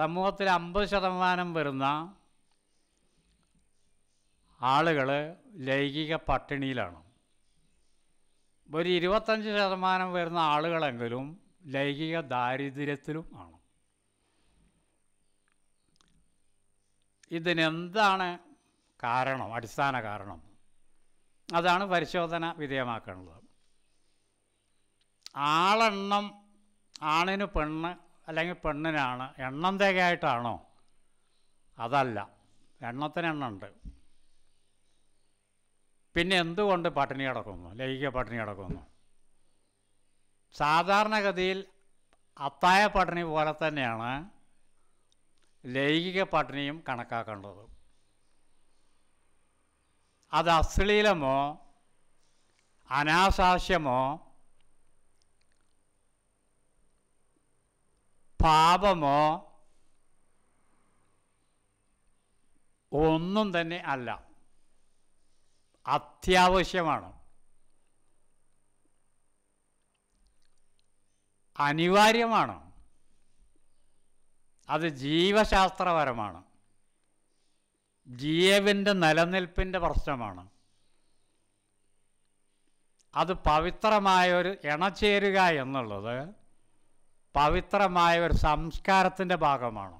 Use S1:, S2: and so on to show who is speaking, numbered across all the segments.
S1: സമൂഹത്തിൽ അമ്പത് ശതമാനം വരുന്ന ആളുകൾ ലൈംഗിക പട്ടിണിയിലാണ് ഒരു ഇരുപത്തഞ്ച് ശതമാനം വരുന്ന ആളുകളെങ്കിലും ലൈംഗിക ദാരിദ്ര്യത്തിലും ആണ് ഇതിനെന്താണ് കാരണം അടിസ്ഥാന കാരണം അതാണ് പരിശോധന വിധേയമാക്കേണ്ടത് ആളെണ്ണം ആണിന് പെണ്ണ് അല്ലെങ്കിൽ പെണ്ണിനാണ് എണ്ണം തേകയായിട്ടാണോ അതല്ല എണ്ണത്തിന് എണ്ണമുണ്ട് പിന്നെ എന്തുകൊണ്ട് പട്ടിണി കിടക്കുന്നു ലൈംഗിക പട്ടിണി കിടക്കുന്നു സാധാരണഗതിയിൽ അത്തായ പട്ടിണി പോലെ തന്നെയാണ് ലൈംഗിക പട്ടിണിയും കണക്കാക്കേണ്ടത് അത് അശ്ലീലമോ അനാശാസ്യമോ പാപമോ ഒന്നും തന്നെ അല്ല അത്യാവശ്യമാണ് അനിവാര്യമാണ് അത് ജീവശാസ്ത്രപരമാണ് ജീവൻ്റെ നിലനിൽപ്പിൻ്റെ പ്രശ്നമാണ് അത് പവിത്രമായൊരു ചേരുക എന്നുള്ളത് പവിത്രമായ ഒരു സംസ്കാരത്തിൻ്റെ ഭാഗമാണ്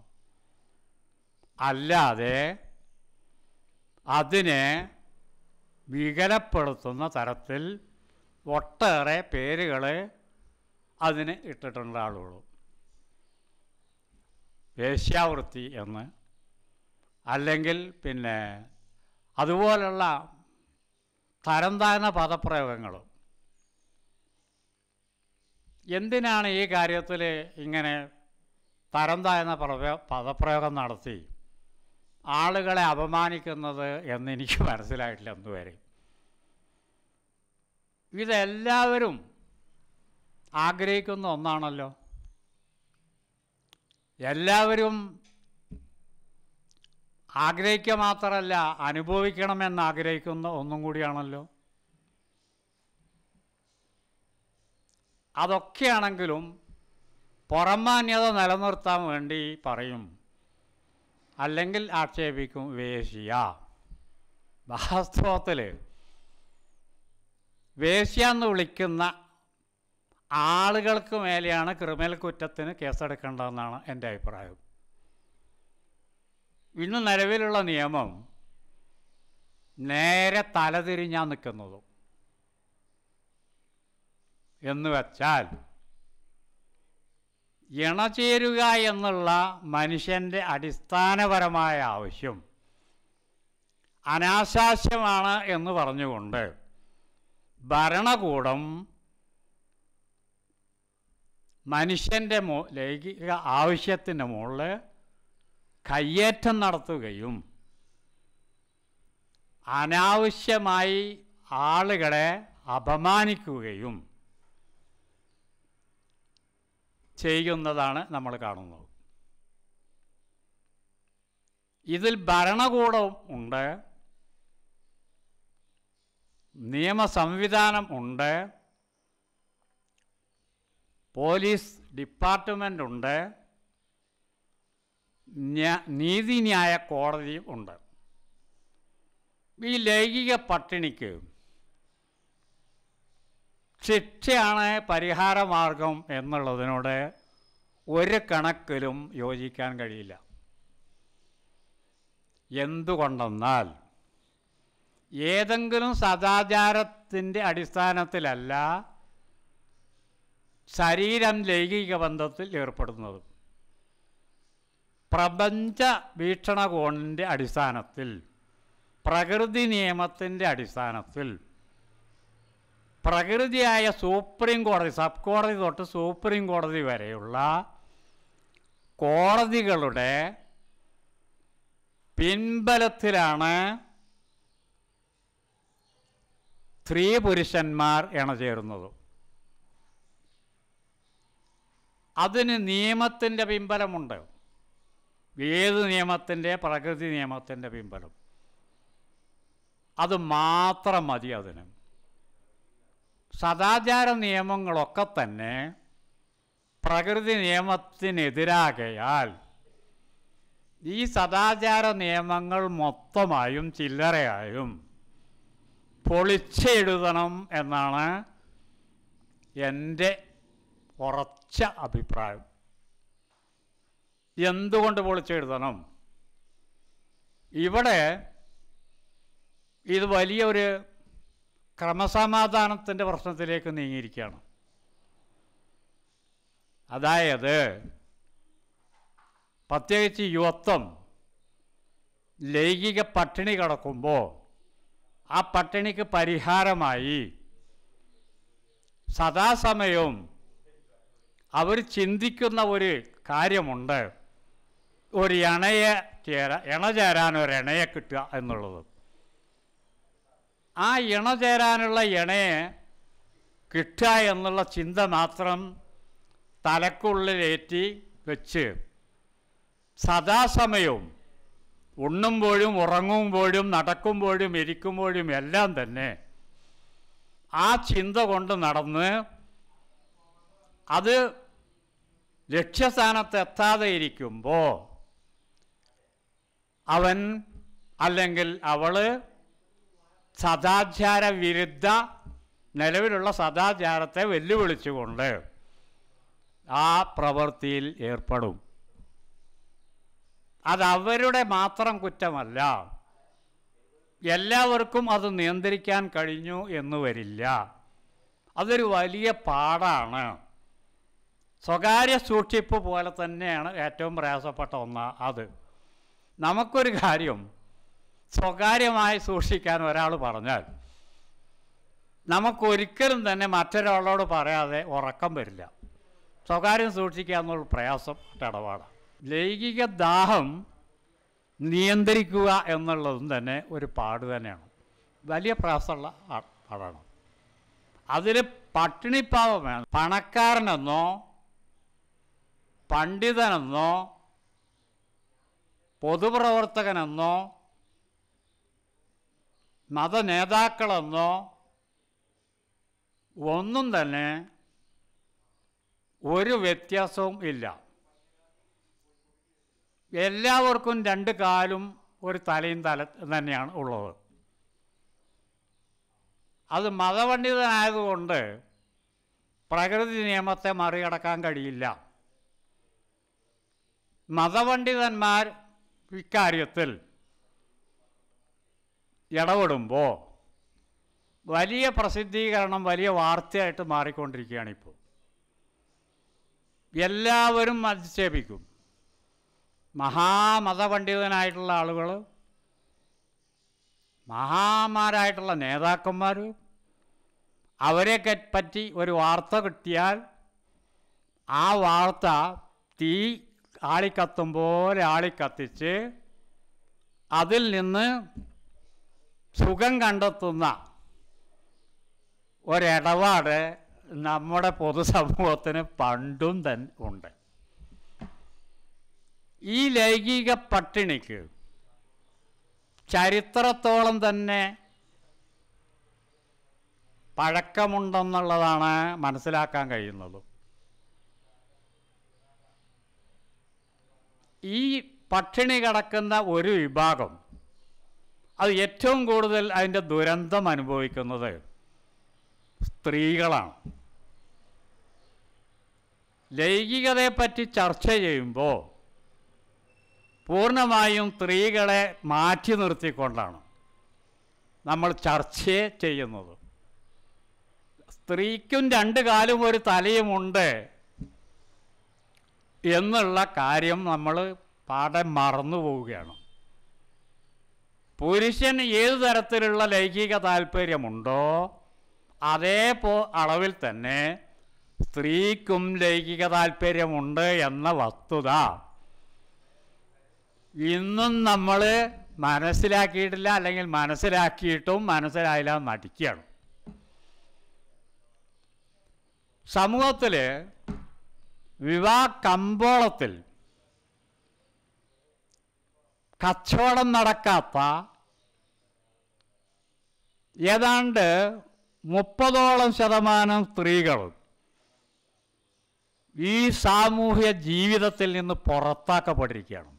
S1: അല്ലാതെ അതിനെ വികലപ്പെടുത്തുന്ന തരത്തിൽ ഒട്ടേറെ പേരുകൾ അതിന് ഇട്ടിട്ടുള്ള ആളുകളും വേശ്യാവൃത്തി എന്ന് അല്ലെങ്കിൽ പിന്നെ അതുപോലുള്ള തരം താഴ്ന്ന പദപ്രയോഗങ്ങളും എന്തിനാണ് ഈ കാര്യത്തിൽ ഇങ്ങനെ തരന്ത എന്ന പദപ്രയോഗം നടത്തി ആളുകളെ അപമാനിക്കുന്നത് എന്നെനിക്ക് മനസ്സിലായിട്ടില്ല വരെ ഇതെല്ലാവരും ആഗ്രഹിക്കുന്ന ഒന്നാണല്ലോ എല്ലാവരും ആഗ്രഹിക്കുക മാത്രമല്ല അനുഭവിക്കണമെന്ന് ആഗ്രഹിക്കുന്ന ഒന്നും കൂടിയാണല്ലോ അതൊക്കെയാണെങ്കിലും പുറമാന്യത നിലനിർത്താൻ വേണ്ടി പറയും അല്ലെങ്കിൽ ആക്ഷേപിക്കും വേശ്യ വാസ്തവത്തിൽ വേശ്യ എന്ന് വിളിക്കുന്ന ആളുകൾക്ക് മേലെയാണ് ക്രിമിനൽ കുറ്റത്തിന് കേസെടുക്കേണ്ടതെന്നാണ് എൻ്റെ അഭിപ്രായം ഇന്ന് നിലവിലുള്ള നിയമം നേരെ തലതിരിഞ്ഞാൽ നിൽക്കുന്നതും എന്ന് വച്ചാൽ ഇണചേരുക എന്നുള്ള മനുഷ്യൻ്റെ അടിസ്ഥാനപരമായ ആവശ്യം അനാശാസ്യമാണ് എന്ന് പറഞ്ഞുകൊണ്ട് ഭരണകൂടം മനുഷ്യൻ്റെ മോ ലൈംഗിക ആവശ്യത്തിന് മുകളിൽ കയ്യേറ്റം നടത്തുകയും അനാവശ്യമായി ആളുകളെ അപമാനിക്കുകയും ചെയ്യുന്നതാണ് നമ്മൾ കാണുന്നത് ഇതിൽ ഭരണകൂടം ഉണ്ട് നിയമ സംവിധാനം ഉണ്ട് പോലീസ് ഡിപ്പാർട്ട്മെൻ്റ് ഉണ്ട് നീതിന്യായ കോടതിയും ഉണ്ട് ഈ ലൈംഗിക പട്ടിണിക്ക് ശിക്ഷയാണ് പരിഹാരമാർഗം എന്നുള്ളതിനോട് ഒരു കണക്കിലും യോജിക്കാൻ കഴിയില്ല എന്തുകൊണ്ടെന്നാൽ ഏതെങ്കിലും സദാചാരത്തിൻ്റെ അടിസ്ഥാനത്തിലല്ല ശരീരം ലൈംഗിക ബന്ധത്തിൽ ഏർപ്പെടുന്നത് പ്രപഞ്ച വീക്ഷണകോണിൻ്റെ അടിസ്ഥാനത്തിൽ പ്രകൃതി നിയമത്തിൻ്റെ അടിസ്ഥാനത്തിൽ പ്രകൃതിയായ സുപ്രീം കോടതി സബ് കോടതി തൊട്ട് സുപ്രീം കോടതി വരെയുള്ള കോടതികളുടെ പിൻബലത്തിലാണ് സ്ത്രീ പുരുഷന്മാർ ചേരുന്നത് അതിന് നിയമത്തിൻ്റെ പിൻബലമുണ്ട് ഏത് നിയമത്തിൻ്റെ പ്രകൃതി നിയമത്തിൻ്റെ പിൻബലം അത് മാത്രം മതി അതിനും സദാചാര നിയമങ്ങളൊക്കെ തന്നെ പ്രകൃതി നിയമത്തിനെതിരാകയാൽ ഈ സദാചാര നിയമങ്ങൾ മൊത്തമായും ചില്ലറയായും പൊളിച്ചെഴുതണം എന്നാണ് എൻ്റെ ഉറച്ച അഭിപ്രായം എന്തുകൊണ്ട് പൊളിച്ചെഴുതണം ഇവിടെ ഇത് വലിയൊരു ക്രമസമാധാനത്തിൻ്റെ പ്രശ്നത്തിലേക്ക് നീങ്ങിയിരിക്കുകയാണ് അതായത് പ്രത്യേകിച്ച് യുവത്വം ലൈംഗിക പട്ടിണി കിടക്കുമ്പോൾ ആ പട്ടിണിക്ക് പരിഹാരമായി സദാസമയവും അവർ ചിന്തിക്കുന്ന ഒരു കാര്യമുണ്ട് ഒരു ഇണയെ ചേരാ ഇണ ചേരാൻ ഒരു ഇണയെ കിട്ടുക എന്നുള്ളത് ആ ഇണ ചേരാനുള്ള ഇണയെ കിട്ടുക എന്നുള്ള ചിന്ത മാത്രം തലക്കുള്ളിലേറ്റി വെച്ച് സദാസമയവും ഉണ്ണുമ്പോഴും ഉറങ്ങുമ്പോഴും നടക്കുമ്പോഴും ഇരിക്കുമ്പോഴും എല്ലാം തന്നെ ആ ചിന്ത കൊണ്ട് നടന്ന് അത് ലക്ഷ്യസ്ഥാനത്ത് എത്താതെ ഇരിക്കുമ്പോൾ അവൻ അല്ലെങ്കിൽ അവൾ സദാചാര വിരുദ്ധ നിലവിലുള്ള സദാചാരത്തെ വെല്ലുവിളിച്ചുകൊണ്ട് ആ പ്രവൃത്തിയിൽ ഏർപ്പെടും അതവരുടെ മാത്രം കുറ്റമല്ല എല്ലാവർക്കും അത് നിയന്ത്രിക്കാൻ കഴിഞ്ഞു എന്ന് വരില്ല അതൊരു വലിയ പാടാണ് സ്വകാര്യ സൂക്ഷിപ്പ് പോലെ തന്നെയാണ് ഏറ്റവും പ്രയാസപ്പെട്ട ഒന്ന് അത് നമുക്കൊരു കാര്യം സ്വകാര്യമായി സൂക്ഷിക്കാൻ ഒരാൾ പറഞ്ഞാൽ നമുക്കൊരിക്കലും തന്നെ മറ്റൊരാളോട് പറയാതെ ഉറക്കം വരില്ല സ്വകാര്യം സൂക്ഷിക്കുക എന്നുള്ള പ്രയാസം ഇടപാടാണ് ലൈംഗിക ദാഹം നിയന്ത്രിക്കുക എന്നുള്ളതും തന്നെ ഒരു പാട് തന്നെയാണ് വലിയ പ്രയാസമുള്ള പാടാണ് അതിൽ വേണം പണക്കാരനെന്നോ പണ്ഡിതനെന്നോ പൊതുപ്രവർത്തകനെന്നോ മതനേതാക്കളെന്നോ ഒന്നും തന്നെ ഒരു വ്യത്യാസവും ഇല്ല എല്ലാവർക്കും രണ്ട് കാലും ഒരു തലയും തല തന്നെയാണ് ഉള്ളത് അത് മതപണ്ഡിതനായതുകൊണ്ട് പ്രകൃതി നിയമത്തെ മറികടക്കാൻ കഴിയില്ല മതപണ്ഡിതന്മാർ ഇക്കാര്യത്തിൽ ഇടപെടുമ്പോൾ വലിയ പ്രസിദ്ധീകരണം വലിയ വാർത്തയായിട്ട് മാറിക്കൊണ്ടിരിക്കുകയാണ് ഇപ്പോൾ എല്ലാവരും അധിക്ഷേപിക്കും മഹാമതപണ്ഡിതനായിട്ടുള്ള ആളുകൾ മഹാമാരായിട്ടുള്ള നേതാക്കന്മാർ അവരെ പറ്റി ഒരു വാർത്ത കിട്ടിയാൽ ആ വാർത്ത തീ ആളിക്കത്തും പോലെ ആളിക്കത്തിച്ച് അതിൽ നിന്ന് സുഖം കണ്ടെത്തുന്ന ഒരിടപാട് നമ്മുടെ പൊതുസമൂഹത്തിന് പണ്ടും തന്നെ ഉണ്ട് ഈ ലൈംഗിക പട്ടിണിക്ക് ചരിത്രത്തോളം തന്നെ പഴക്കമുണ്ടെന്നുള്ളതാണ് മനസ്സിലാക്കാൻ കഴിയുന്നത് ഈ പട്ടിണി കിടക്കുന്ന ഒരു വിഭാഗം അത് ഏറ്റവും കൂടുതൽ അതിൻ്റെ ദുരന്തം അനുഭവിക്കുന്നത് സ്ത്രീകളാണ് ലൈംഗികതയെപ്പറ്റി ചർച്ച ചെയ്യുമ്പോൾ പൂർണ്ണമായും സ്ത്രീകളെ മാറ്റി നിർത്തിക്കൊണ്ടാണ് നമ്മൾ ചർച്ചയെ ചെയ്യുന്നത് സ്ത്രീക്കും രണ്ട് കാലും ഒരു തലയുമുണ്ട് എന്നുള്ള കാര്യം നമ്മൾ പാടെ മറന്നു പോവുകയാണ് പുരുഷന് ഏതു തരത്തിലുള്ള ലൈംഗിക താല്പര്യമുണ്ടോ അതേ പോ അളവിൽ തന്നെ സ്ത്രീക്കും ലൈംഗിക താല്പര്യമുണ്ട് എന്ന വസ്തുത ഇന്നും നമ്മൾ മനസ്സിലാക്കിയിട്ടില്ല അല്ലെങ്കിൽ മനസ്സിലാക്കിയിട്ടും മനസ്സിലായില്ല നടിക്കുകയാണ് സമൂഹത്തിൽ വിവാഹ കമ്പോളത്തിൽ കച്ചവടം നടക്കാത്ത ഏതാണ്ട് മുപ്പതോളം ശതമാനം സ്ത്രീകൾ ഈ സാമൂഹ്യ ജീവിതത്തിൽ നിന്ന് പുറത്താക്കപ്പെട്ടിരിക്കുകയാണ്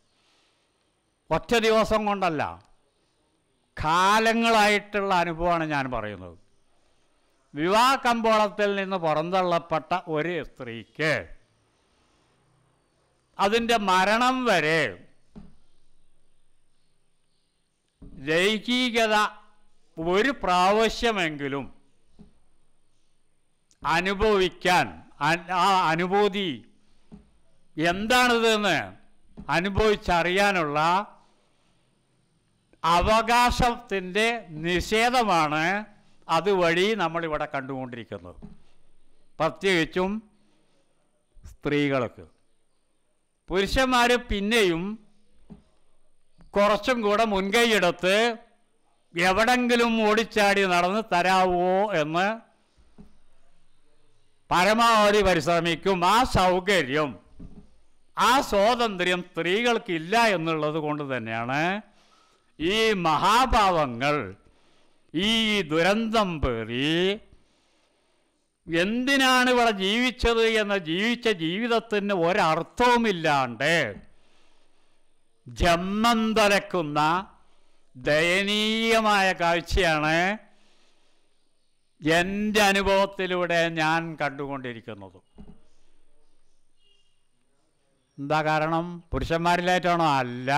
S1: ഒറ്റ ദിവസം കൊണ്ടല്ല കാലങ്ങളായിട്ടുള്ള അനുഭവമാണ് ഞാൻ പറയുന്നത് വിവാഹ കമ്പോളത്തിൽ നിന്ന് പുറന്തള്ളപ്പെട്ട ഒരു സ്ത്രീക്ക് അതിൻ്റെ മരണം വരെ ലൈംഗികത ഒരു പ്രാവശ്യമെങ്കിലും അനുഭവിക്കാൻ ആ അനുഭൂതി എന്താണിതെന്ന് അനുഭവിച്ചറിയാനുള്ള അവകാശത്തിൻ്റെ നിഷേധമാണ് അതുവഴി നമ്മളിവിടെ കണ്ടുകൊണ്ടിരിക്കുന്നത് പ്രത്യേകിച്ചും സ്ത്രീകൾക്ക് പുരുഷന്മാർ പിന്നെയും കുറച്ചും കൂടെ മുൻകൈയെടുത്ത് എവിടെങ്കിലും ഓടിച്ചാടി നടന്ന് തരാവോ എന്ന് പരമാവധി പരിശ്രമിക്കും ആ സൗകര്യം ആ സ്വാതന്ത്ര്യം സ്ത്രീകൾക്കില്ല എന്നുള്ളത് കൊണ്ട് തന്നെയാണ് ഈ മഹാഭാവങ്ങൾ ഈ ദുരന്തം പേറി എന്തിനാണ് ഇവിടെ ജീവിച്ചത് എന്ന ജീവിച്ച ജീവിതത്തിന് ഒരർത്ഥവുമില്ലാണ്ട് ജമ്മന്തലക്കുന്ന ദയനീയമായ കാഴ്ചയാണ് എൻ്റെ അനുഭവത്തിലൂടെ ഞാൻ കണ്ടുകൊണ്ടിരിക്കുന്നത് എന്താ കാരണം പുരുഷന്മാരിലായിട്ടാണോ അല്ല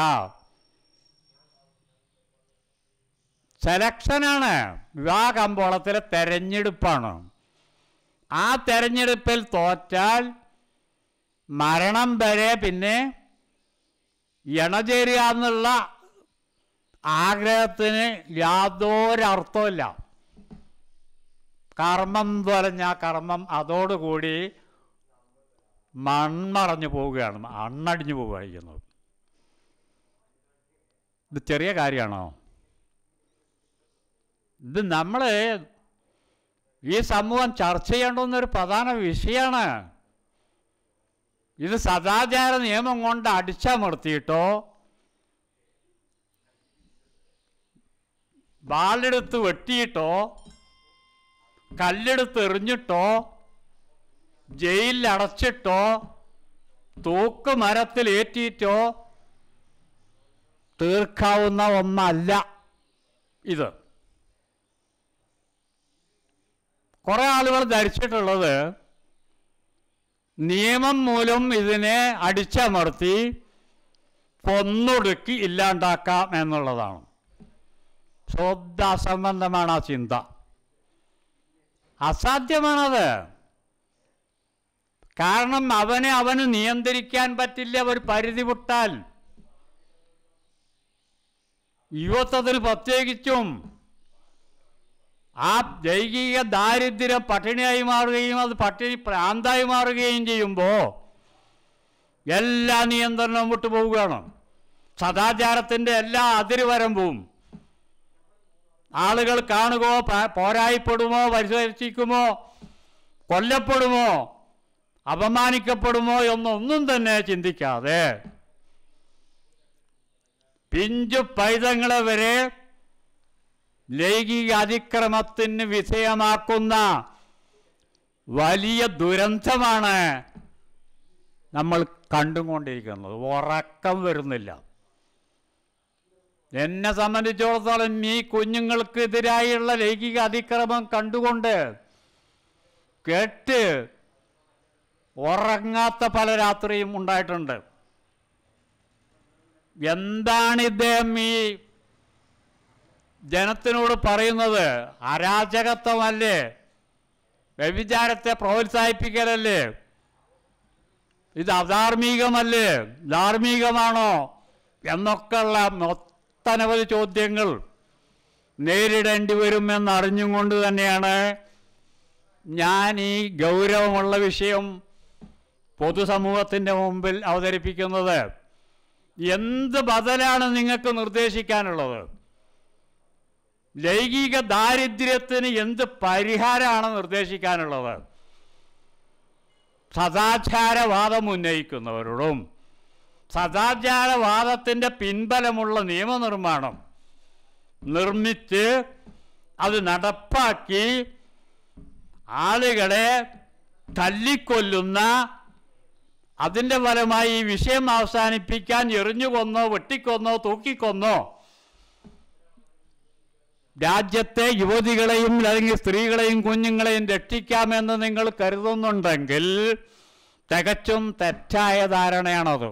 S1: സെലക്ഷനാണ് വിവാഹ കമ്പോളത്തിലെ തെരഞ്ഞെടുപ്പാണ് ആ തെരഞ്ഞെടുപ്പിൽ തോറ്റാൽ മരണം വരെ പിന്നെ ഇണചേരുക എന്നുള്ള ആഗ്രഹത്തിന് യാതൊരർത്ഥമില്ല കർമ്മം തൊലഞ്ഞ കർമ്മം അതോടുകൂടി മണ്ണടഞ്ഞു പോവുകയാണ് അണ്ണടിഞ്ഞു പോവുകയായിരിക്കുന്നത് ഇത് ചെറിയ കാര്യമാണോ ഇത് നമ്മൾ ഈ സമൂഹം ചർച്ച ചെയ്യേണ്ടുന്നൊരു ഒരു പ്രധാന വിഷയമാണ് ഇത് സദാചാര നിയമം കൊണ്ട് അടിച്ചമർത്തിയിട്ടോ ബാലെടുത്ത് വെട്ടിയിട്ടോ കല്ലെടുത്ത് എറിഞ്ഞിട്ടോ ജയിലിൽ തൂക്ക് മരത്തിൽ ഏറ്റിയിട്ടോ തീർക്കാവുന്ന ഒന്നല്ല ഇത് കുറെ ആളുകൾ ധരിച്ചിട്ടുള്ളത് നിയമം മൂലം ഇതിനെ അടിച്ചമർത്തി കൊന്നൊടുക്കി ഇല്ലാണ്ടാക്കാം എന്നുള്ളതാണ് ശോബ്ദാസംബന്ധമാണ് ആ ചിന്ത അസാധ്യമാണത് കാരണം അവനെ അവന് നിയന്ത്രിക്കാൻ പറ്റില്ല ഒരു പരിധി വിട്ടാൽ യുവത്വത്തിൽ പ്രത്യേകിച്ചും ആ ജൈകിക ദാരിദ്ര്യം പട്ടിണിയായി മാറുകയും അത് പട്ടിണി പ്രാന്തായി മാറുകയും ചെയ്യുമ്പോൾ എല്ലാ നിയന്ത്രണവും വിട്ടുപോവുകയാണ് സദാചാരത്തിൻ്റെ എല്ലാ അതിരുവരമ്പും ആളുകൾ കാണുകയോ പോരായിപ്പെടുമോ പരിശോധിക്കുമോ കൊല്ലപ്പെടുമോ അപമാനിക്കപ്പെടുമോ എന്നൊന്നും തന്നെ ചിന്തിക്കാതെ പിഞ്ചു പൈതങ്ങളെ വരെ ലൈംഗിക അതിക്രമത്തിന് വിധേയമാക്കുന്ന വലിയ ദുരന്തമാണ് നമ്മൾ കണ്ടുകൊണ്ടിരിക്കുന്നത് ഉറക്കം വരുന്നില്ല എന്നെ സംബന്ധിച്ചിടത്തോളം ഈ കുഞ്ഞുങ്ങൾക്കെതിരായുള്ള ലൈംഗിക അതിക്രമം കണ്ടുകൊണ്ട് കേട്ട് ഉറങ്ങാത്ത പല രാത്രിയും ഉണ്ടായിട്ടുണ്ട് എന്താണ് ഇദ്ദേഹം ഈ ജനത്തിനോട് പറയുന്നത് അരാജകത്വമല്ലേ വ്യഭിചാരത്തെ പ്രോത്സാഹിപ്പിക്കലല്ലേ ഇത് അധാർമികമല്ലേ ധാർമികമാണോ എന്നൊക്കെയുള്ള ഒത്തനവധി ചോദ്യങ്ങൾ നേരിടേണ്ടി വരുമെന്നറിഞ്ഞുകൊണ്ട് തന്നെയാണ് ഞാൻ ഈ ഗൗരവമുള്ള വിഷയം പൊതുസമൂഹത്തിൻ്റെ മുമ്പിൽ അവതരിപ്പിക്കുന്നത് എന്ത് ബദലാണ് നിങ്ങൾക്ക് നിർദ്ദേശിക്കാനുള്ളത് ലൈംഗിക ദാരിദ്ര്യത്തിന് എന്ത് പരിഹാരമാണ് നിർദ്ദേശിക്കാനുള്ളത് സദാചാരവാദം ഉന്നയിക്കുന്നവരോടും സദാചാരവാദത്തിൻ്റെ പിൻബലമുള്ള നിയമനിർമ്മാണം നിർമ്മിച്ച് അത് നടപ്പാക്കി ആളുകളെ തല്ലിക്കൊല്ലുന്ന അതിൻ്റെ ഫലമായി ഈ വിഷയം അവസാനിപ്പിക്കാൻ എറിഞ്ഞുകൊന്നോ വെട്ടിക്കൊന്നോ തൂക്കിക്കൊന്നോ രാജ്യത്തെ യുവതികളെയും അല്ലെങ്കിൽ സ്ത്രീകളെയും കുഞ്ഞുങ്ങളെയും രക്ഷിക്കാമെന്ന് നിങ്ങൾ കരുതുന്നുണ്ടെങ്കിൽ തികച്ചും തെറ്റായ ധാരണയാണത്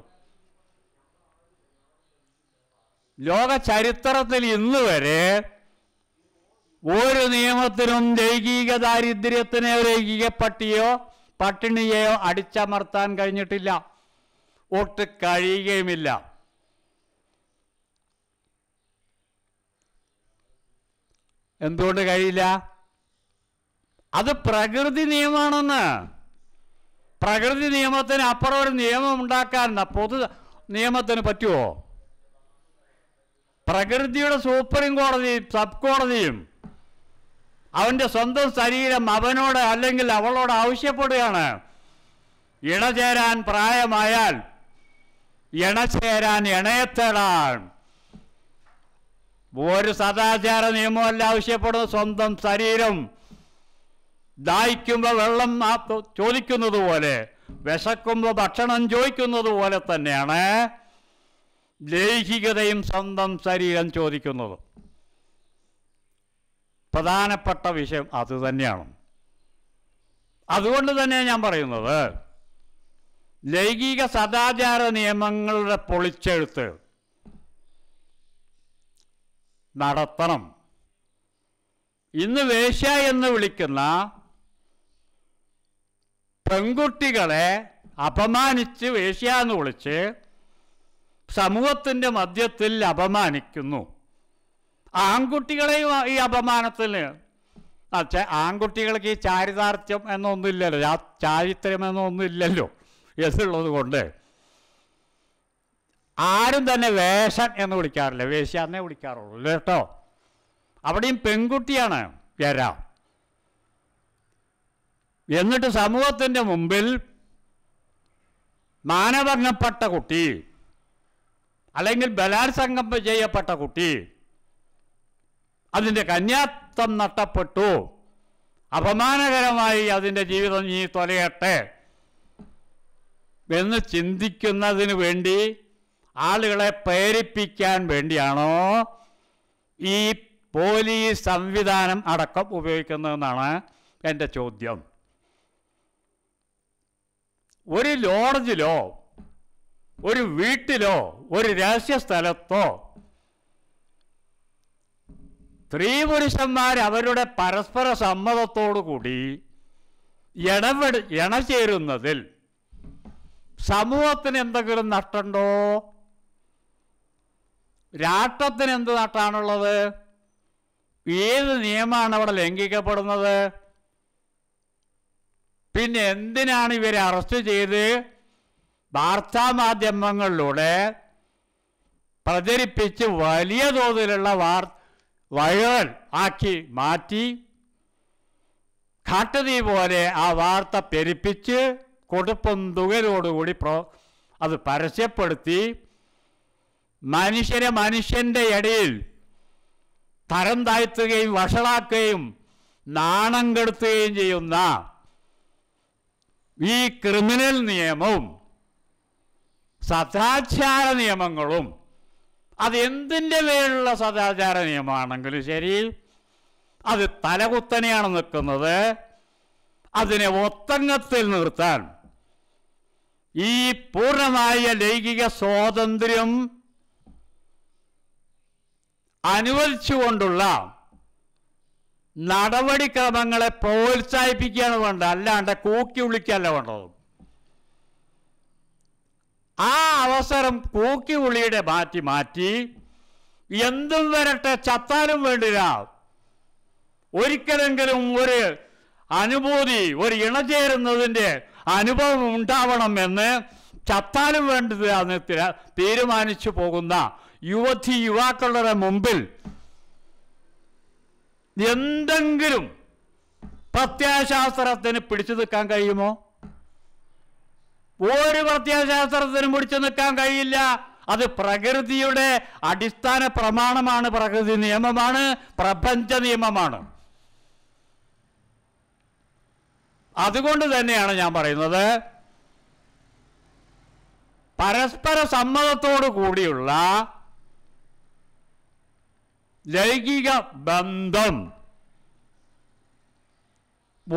S1: ലോക ചരിത്രത്തിൽ ഇന്ന് വരെ ഒരു നിയമത്തിനും ലൈംഗിക ദാരിദ്ര്യത്തിനെ ലൈംഗിക പട്ടിയോ പട്ടിണിയെയോ അടിച്ചമർത്താൻ കഴിഞ്ഞിട്ടില്ല ഒട്ട് കഴിയുകയുമില്ല എന്തുകൊണ്ട് കഴിയില്ല അത് പ്രകൃതി നിയമമാണെന്ന് പ്രകൃതി നിയമത്തിന് അപ്പുറം ഒരു നിയമം ഉണ്ടാക്കാൻ പൊതു നിയമത്തിന് പറ്റുമോ പ്രകൃതിയുടെ സുപ്രീം കോടതിയും സബ് കോടതിയും അവൻ്റെ സ്വന്തം ശരീരം അവനോട് അല്ലെങ്കിൽ അവളോട് ആവശ്യപ്പെടുകയാണ് ഇണചേരാൻ പ്രായമായാൽ ഇണചേരാൻ ഇണയെ ഒരു സദാചാര നിയമമല്ല ആവശ്യപ്പെടുന്ന സ്വന്തം ശരീരം ദാഹിക്കുമ്പോൾ വെള്ളം ചോദിക്കുന്നത് പോലെ വിശക്കുമ്പോൾ ഭക്ഷണം ചോദിക്കുന്നത് പോലെ തന്നെയാണ് ലൈഹികതയും സ്വന്തം ശരീരം ചോദിക്കുന്നത് പ്രധാനപ്പെട്ട വിഷയം അത് തന്നെയാണ് അതുകൊണ്ട് തന്നെ ഞാൻ പറയുന്നത് ലൈംഗിക സദാചാര നിയമങ്ങളുടെ പൊളിച്ചെഴുത്ത് നടത്തണം ഇന്ന് വേശ്യ എന്ന് വിളിക്കുന്ന പെൺകുട്ടികളെ അപമാനിച്ച് വേശ്യ എന്ന് വിളിച്ച് സമൂഹത്തിൻ്റെ മധ്യത്തിൽ അപമാനിക്കുന്നു ആൺകുട്ടികളെയും ഈ അപമാനത്തിന് ആൺകുട്ടികൾക്ക് ഈ ചാരിതാർത്ഥ്യം എന്നൊന്നുമില്ലല്ലോ ചാരിത്രം എന്നൊന്നുമില്ലല്ലോ എന്നുള്ളത് കൊണ്ട് ആരും തന്നെ വേഷൻ എന്ന് വിളിക്കാറില്ല എന്നേ വിളിക്കാറുള്ളൂ കേട്ടോ അവിടെയും പെൺകുട്ടിയാണ് വ്യര എന്നിട്ട് സമൂഹത്തിൻ്റെ മുമ്പിൽ മാനഭംഗപ്പെട്ട കുട്ടി അല്ലെങ്കിൽ ബലാത്സംഗം ചെയ്യപ്പെട്ട കുട്ടി അതിൻ്റെ കന്യാത്വം നഷ്ടപ്പെട്ടു അപമാനകരമായി അതിൻ്റെ ജീവിതം നീ തൊലയട്ടെ എന്ന് ചിന്തിക്കുന്നതിന് വേണ്ടി ആളുകളെ പ്രേരിപ്പിക്കാൻ വേണ്ടിയാണോ ഈ പോലീസ് സംവിധാനം അടക്കം ഉപയോഗിക്കുന്നതെന്നാണ് എൻ്റെ ചോദ്യം ഒരു ലോഡ്ജിലോ ഒരു വീട്ടിലോ ഒരു രഹസ്യ സ്ഥലത്തോ സ്ത്രീ പുരുഷന്മാർ അവരുടെ പരസ്പര സമ്മതത്തോടുകൂടി ഇടപെട ഇണചേരുന്നതിൽ സമൂഹത്തിന് എന്തെങ്കിലും നഷ്ടമുണ്ടോ രാഷ്ട്രത്തിന് എന്ത് നട്ടാണുള്ളത് ഏത് നിയമമാണ് അവിടെ ലംഘിക്കപ്പെടുന്നത് പിന്നെ എന്തിനാണ് ഇവരെ അറസ്റ്റ് ചെയ്ത് വാർത്താമാധ്യമങ്ങളിലൂടെ പ്രചരിപ്പിച്ച് വലിയ തോതിലുള്ള വാർ വൈറൽ ആക്കി മാറ്റി കാട്ടുതീ പോലെ ആ വാർത്ത പെരുപ്പിച്ച് കൊടുപ്പും തുകലോടുകൂടി പ്രോ അത് പരസ്യപ്പെടുത്തി മനുഷ്യനെ മനുഷ്യന്റെ ഇടയിൽ തരം താഴ്ത്തുകയും വഷളാക്കുകയും നാണം കെടുത്തുകയും ചെയ്യുന്ന ഈ ക്രിമിനൽ നിയമവും സദാചാര നിയമങ്ങളും അത് എന്തിൻ്റെ പേരിലുള്ള സദാചാര നിയമമാണെങ്കിലും ശരി അത് തലകുത്തനെയാണ് നിൽക്കുന്നത് അതിനെ ഒത്തങ്ങത്തിൽ നിർത്താൻ ഈ പൂർണ്ണമായ ലൈംഗിക സ്വാതന്ത്ര്യം അനുവദിച്ചുകൊണ്ടുള്ള നടപടിക്രമങ്ങളെ പ്രോത്സാഹിപ്പിക്കുകയാണ് വേണ്ടത് അല്ലാണ്ട് കൂക്കി വിളിക്കല്ല വേണ്ടത് ആ അവസരം കൂക്കി ഉളിയുടെ മാറ്റി മാറ്റി എന്തും വരട്ടെ ചത്താലും വേണ്ടില്ല ഒരിക്കലെങ്കിലും ഒരു അനുഭൂതി ഒരു ഇണചേരുന്നതിൻ്റെ അനുഭവം ഉണ്ടാവണം എന്ന് ചത്താലും വേണ്ടത് എന്ന് തീരുമാനിച്ചു പോകുന്ന യുവതി യുവാക്കളുടെ മുമ്പിൽ എന്തെങ്കിലും പ്രത്യാശാസ്ത്രത്തിന് പിടിച്ചു നിൽക്കാൻ കഴിയുമോ ഒരു പ്രത്യാശാസ്ത്രത്തിനും പിടിച്ചു നിൽക്കാൻ കഴിയില്ല അത് പ്രകൃതിയുടെ അടിസ്ഥാന പ്രമാണമാണ് പ്രകൃതി നിയമമാണ് പ്രപഞ്ച നിയമമാണ് അതുകൊണ്ട് തന്നെയാണ് ഞാൻ പറയുന്നത് പരസ്പര സമ്മതത്തോടു കൂടിയുള്ള ലൈംഗിക ബന്ധം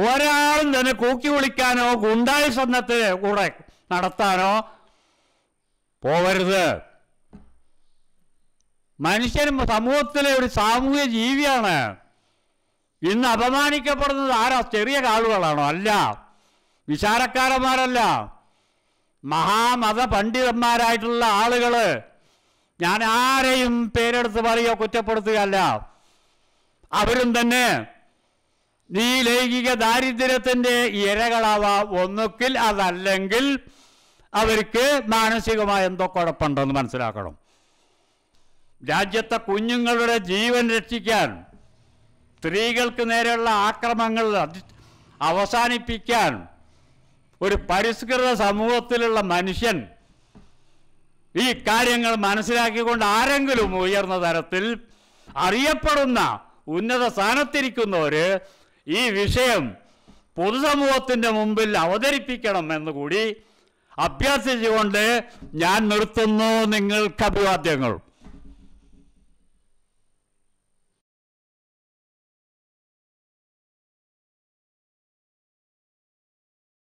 S1: ഒരാളും തന്നെ കൂക്കി വിളിക്കാനോ സ്വന്തത്തിന് കൂടെ നടത്താനോ പോവരുത് മനുഷ്യൻ സമൂഹത്തിലെ ഒരു സാമൂഹ്യ ജീവിയാണ് ഇന്ന് അപമാനിക്കപ്പെടുന്നത് ആരാ ചെറിയ കാളുകളാണോ അല്ല വിശാലക്കാരന്മാരല്ല മഹാമത പണ്ഡിതന്മാരായിട്ടുള്ള ആളുകൾ ഞാൻ ആരെയും പേരെടുത്ത് പറയോ കുറ്റപ്പെടുത്തുകയല്ല അവരും തന്നെ നീ ലൈംഗിക ദാരിദ്ര്യത്തിൻ്റെ ഇരകളാവാം ഒന്നുക്കിൽ അതല്ലെങ്കിൽ അവർക്ക് മാനസികമായ എന്തോ കുഴപ്പമുണ്ടെന്ന് മനസ്സിലാക്കണം രാജ്യത്തെ കുഞ്ഞുങ്ങളുടെ ജീവൻ രക്ഷിക്കാൻ സ്ത്രീകൾക്ക് നേരെയുള്ള ആക്രമങ്ങൾ അവസാനിപ്പിക്കാൻ ഒരു പരിഷ്കൃത സമൂഹത്തിലുള്ള മനുഷ്യൻ ഈ കാര്യങ്ങൾ മനസ്സിലാക്കിക്കൊണ്ട് ആരെങ്കിലും ഉയർന്ന തരത്തിൽ അറിയപ്പെടുന്ന ഉന്നത സ്ഥാനത്തിരിക്കുന്നവര് ഈ വിഷയം പൊതുസമൂഹത്തിന്റെ മുമ്പിൽ അവതരിപ്പിക്കണം എന്നുകൂടി അഭ്യർത്ഥിച്ചുകൊണ്ട് ഞാൻ നിർത്തുന്നു നിങ്ങൾക്ക് അഭിവാദ്യങ്ങൾ